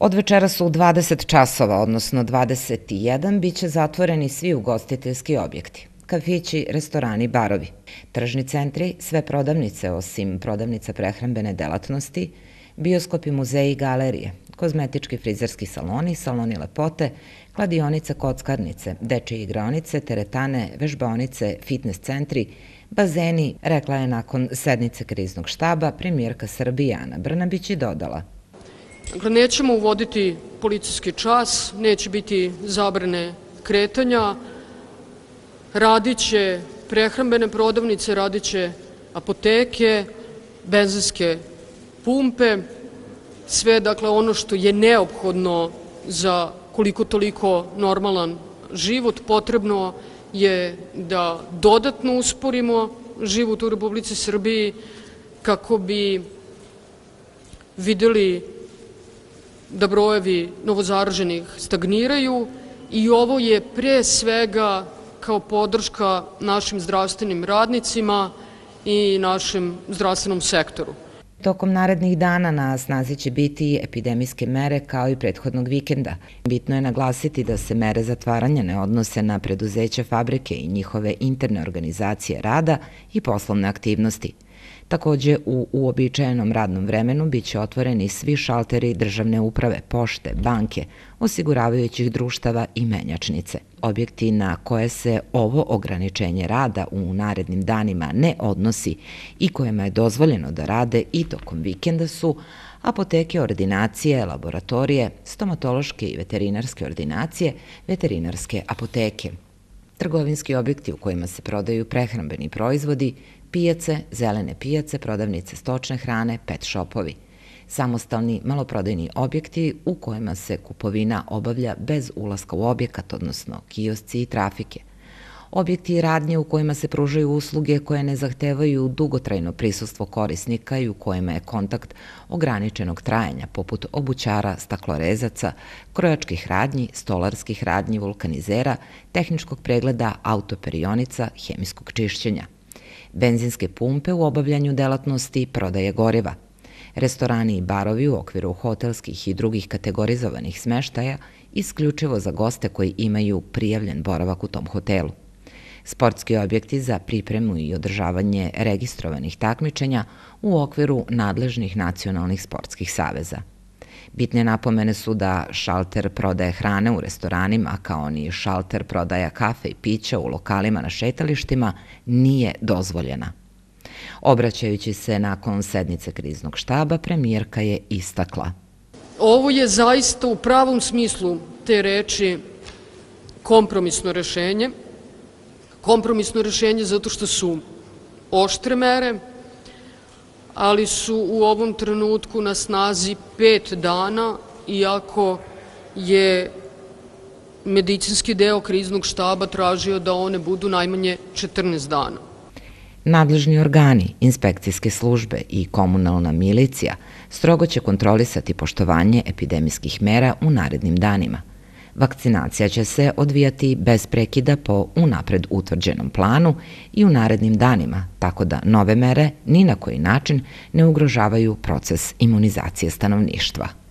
Od večera su u 20 časova, odnosno 21, bit će zatvoreni svi ugostiteljski objekti kafići, restorani, barovi. Tržni centri, sve prodavnice osim prodavnica prehrambene delatnosti, bioskopi, muzeji i galerije, kozmetički frizerski saloni, saloni lepote, kladionice, kockarnice, dečje igraonice, teretane, vežbaonice, fitness centri, bazeni, rekla je nakon sednice kriznog štaba premijerka Srbije Ana Brnabić i dodala – Dakle, nećemo uvoditi policijski čas, neće biti zabrane kretanja, radit će prehrambene prodavnice, radit će apoteke, benzinske pumpe, sve dakle ono što je neophodno za koliko toliko normalan život, potrebno je da dodatno usporimo život u Republici Srbiji kako bi videli da brojevi novozaraženih stagniraju i ovo je pre svega kao podrška našim zdravstvenim radnicima i našem zdravstvenom sektoru. Tokom narednih dana na snazi će biti epidemijske mere kao i prethodnog vikenda. Bitno je naglasiti da se mere zatvaranja ne odnose na preduzeće fabrike i njihove interne organizacije rada i poslovne aktivnosti, Takođe, u uobičajenom radnom vremenu biće otvoreni svi šalteri državne uprave, pošte, banke, osiguravajućih društava i menjačnice. Objekti na koje se ovo ograničenje rada u narednim danima ne odnosi i kojima je dozvoljeno da rade i tokom vikenda su apoteke, ordinacije, laboratorije, stomatološke i veterinarske ordinacije, veterinarske apoteke – trgovinski objekti u kojima se prodaju prehrambeni proizvodi, pijace, zelene pijace, prodavnice stočne hrane, pet šopovi. Samostalni maloprodajni objekti u kojima se kupovina obavlja bez ulaska u objekat, odnosno kiosci i trafike objekti i radnje u kojima se pružaju usluge koje ne zahtevaju dugotrajno prisustvo korisnika i u kojima je kontakt ograničenog trajanja, poput obućara, staklorezaca, krojačkih radnji, stolarskih radnji, vulkanizera, tehničkog pregleda, autoperionica, hemijskog čišćenja. Benzinske pumpe u obavljanju delatnosti prodaje goriva – Restorani i barovi u okviru hotelskih i drugih kategorizovanih smeštaja isključivo za goste koji imaju prijavljen boravak u tom hotelu sportski objekti za pripremu i održavanje registrovanih takmičenja u okviru nadležnih nacionalnih sportskih saveza. Bitne napomene su da šalter prodaje hrane u restoranima, kao ni šalter prodaja kafe i pića u lokalima na šetalištima, nije dozvoljena. Obraćajući se nakon sednice kriznog štaba, premijerka je istakla. Ovo je zaista u pravom smislu te reči kompromisno rešenje, kompromisno rešenje zato što su oštre mere, ali su u ovom trenutku na snazi pet dana, iako je medicinski deo kriznog štaba tražio da one budu najmanje 14 dana. Nadležni organi, inspekcijske službe i komunalna milicija strogo će kontrolisati poštovanje epidemijskih mera u narednim danima – Vakcinacija će se odvijati bez prekida po unapred utvrđenom planu i u narednim danima, tako da nove mere ni na koji način ne ugrožavaju proces imunizacije stanovništva.